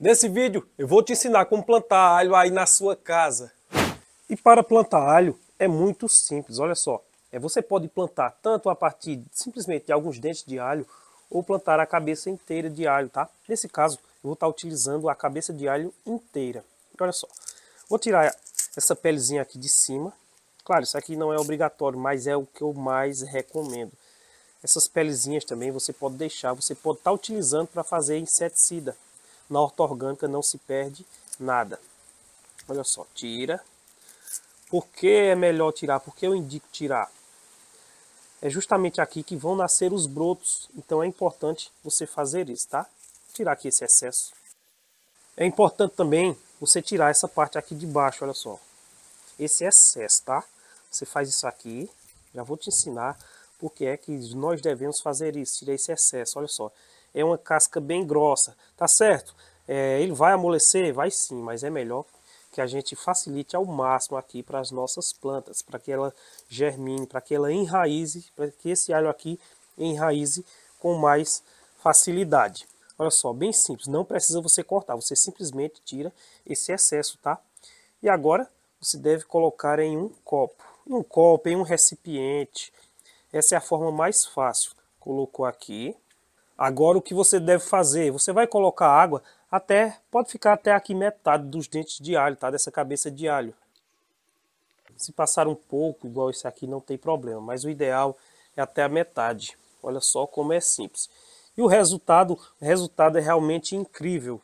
Nesse vídeo eu vou te ensinar como plantar alho aí na sua casa. E para plantar alho é muito simples, olha só. É, você pode plantar tanto a partir simplesmente de alguns dentes de alho ou plantar a cabeça inteira de alho, tá? Nesse caso eu vou estar utilizando a cabeça de alho inteira. Olha só, vou tirar essa pelezinha aqui de cima. Claro, isso aqui não é obrigatório, mas é o que eu mais recomendo. Essas pelezinhas também você pode deixar, você pode estar utilizando para fazer inseticida na horta orgânica não se perde nada. Olha só, tira. Por que é melhor tirar? Por que eu indico tirar? É justamente aqui que vão nascer os brotos, então é importante você fazer isso, tá? Tirar aqui esse excesso. É importante também você tirar essa parte aqui de baixo, olha só. Esse excesso, tá? Você faz isso aqui, já vou te ensinar porque é que nós devemos fazer isso, tirar esse excesso, olha só é uma casca bem grossa, tá certo? É, ele vai amolecer? Vai sim, mas é melhor que a gente facilite ao máximo aqui para as nossas plantas, para que ela germine, para que ela enraize, para que esse alho aqui enraize com mais facilidade. Olha só, bem simples, não precisa você cortar, você simplesmente tira esse excesso, tá? E agora você deve colocar em um copo, em um copo, em um recipiente. Essa é a forma mais fácil. Colocou aqui, Agora o que você deve fazer? Você vai colocar água até, pode ficar até aqui metade dos dentes de alho, tá? Dessa cabeça de alho. Se passar um pouco, igual esse aqui, não tem problema. Mas o ideal é até a metade. Olha só como é simples. E o resultado, o resultado é realmente incrível.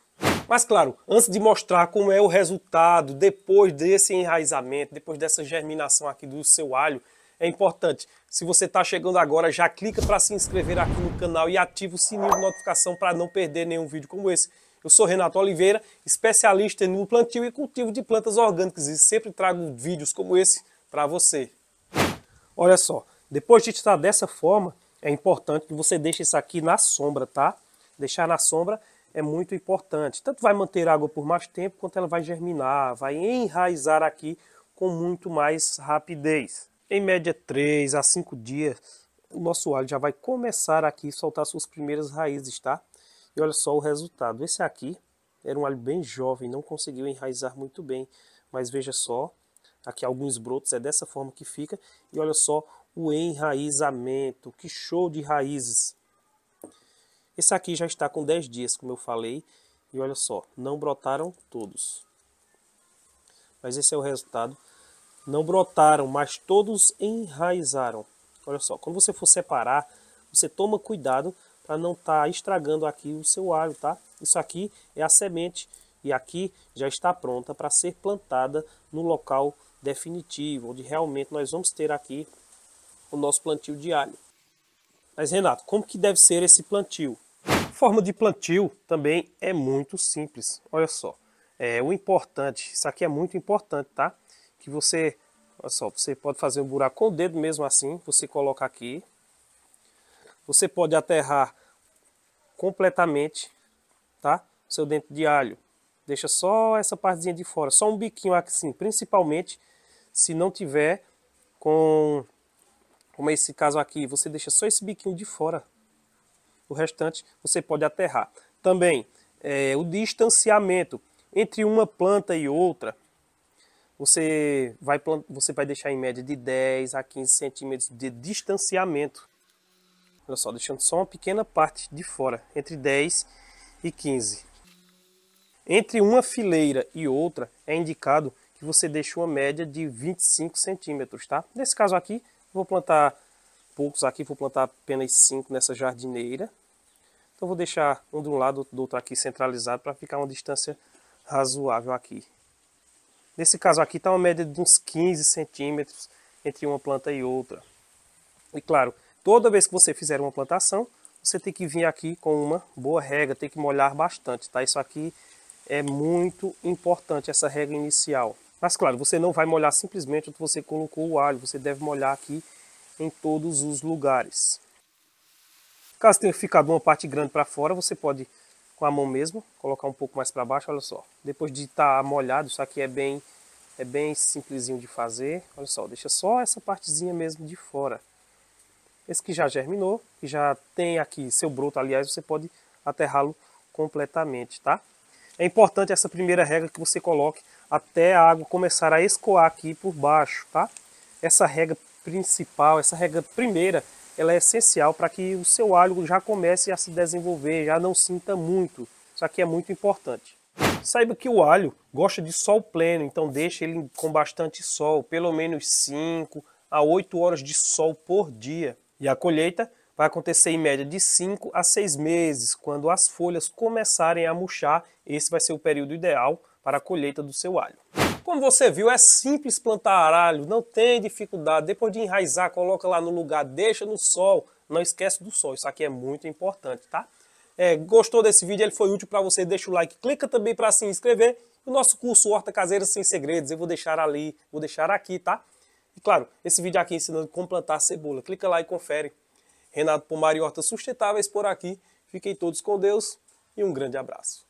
Mas claro, antes de mostrar como é o resultado, depois desse enraizamento, depois dessa germinação aqui do seu alho, é importante. Se você está chegando agora, já clica para se inscrever aqui no canal e ativa o sininho de notificação para não perder nenhum vídeo como esse. Eu sou Renato Oliveira, especialista no plantio e cultivo de plantas orgânicas e sempre trago vídeos como esse para você. Olha só, depois de estar dessa forma, é importante que você deixe isso aqui na sombra, tá? Deixar na sombra é muito importante. Tanto vai manter a água por mais tempo, quanto ela vai germinar, vai enraizar aqui com muito mais rapidez em média 3 a 5 dias, o nosso alho já vai começar aqui a soltar suas primeiras raízes, tá? E olha só o resultado. Esse aqui era um alho bem jovem, não conseguiu enraizar muito bem, mas veja só, aqui alguns brotos, é dessa forma que fica. E olha só o enraizamento, que show de raízes. Esse aqui já está com 10 dias, como eu falei, e olha só, não brotaram todos. Mas esse é o resultado não brotaram, mas todos enraizaram. Olha só, quando você for separar, você toma cuidado para não estar tá estragando aqui o seu alho, tá? Isso aqui é a semente e aqui já está pronta para ser plantada no local definitivo, onde realmente nós vamos ter aqui o nosso plantio de alho. Mas Renato, como que deve ser esse plantio? A forma de plantio também é muito simples, olha só. É, o importante, isso aqui é muito importante, tá? que você, olha só, você pode fazer um buraco com o dedo mesmo assim, você coloca aqui. Você pode aterrar completamente, tá? Seu dente de alho. Deixa só essa partezinha de fora, só um biquinho aqui assim, principalmente se não tiver com como é esse caso aqui, você deixa só esse biquinho de fora. O restante você pode aterrar. Também é, o distanciamento entre uma planta e outra você vai, você vai deixar em média de 10 a 15 centímetros de distanciamento. Olha só, deixando só uma pequena parte de fora, entre 10 e 15. Entre uma fileira e outra é indicado que você deixe uma média de 25 centímetros, tá? Nesse caso aqui, vou plantar poucos aqui, vou plantar apenas 5 nessa jardineira. Então vou deixar um de um lado, do outro aqui centralizado para ficar uma distância razoável aqui. Nesse caso aqui está uma média de uns 15 centímetros entre uma planta e outra. E claro, toda vez que você fizer uma plantação, você tem que vir aqui com uma boa rega, tem que molhar bastante, tá? Isso aqui é muito importante, essa rega inicial. Mas claro, você não vai molhar simplesmente onde você colocou o alho, você deve molhar aqui em todos os lugares. Caso tenha ficado uma parte grande para fora, você pode com a mão mesmo, colocar um pouco mais para baixo, olha só. Depois de estar tá molhado, isso aqui é bem, é bem simplesinho de fazer. Olha só, deixa só essa partezinha mesmo de fora. Esse que já germinou, que já tem aqui seu broto, aliás, você pode aterrá-lo completamente, tá? É importante essa primeira regra que você coloque até a água começar a escoar aqui por baixo, tá? Essa regra principal, essa regra primeira, ela é essencial para que o seu alho já comece a se desenvolver, já não sinta muito. Isso aqui é muito importante. Saiba que o alho gosta de sol pleno, então deixe ele com bastante sol, pelo menos 5 a 8 horas de sol por dia. E a colheita vai acontecer em média de 5 a 6 meses, quando as folhas começarem a murchar, esse vai ser o período ideal para a colheita do seu alho. Como você viu, é simples plantar alho, não tem dificuldade. Depois de enraizar, coloca lá no lugar, deixa no sol. Não esquece do sol, isso aqui é muito importante, tá? É, gostou desse vídeo, ele foi útil para você, deixa o like, clica também para se inscrever. O nosso curso Horta Caseira Sem Segredos, eu vou deixar ali, vou deixar aqui, tá? E claro, esse vídeo aqui ensinando como plantar cebola. Clica lá e confere. Renato Pomar e Horta Sustentáveis por aqui. Fiquem todos com Deus e um grande abraço.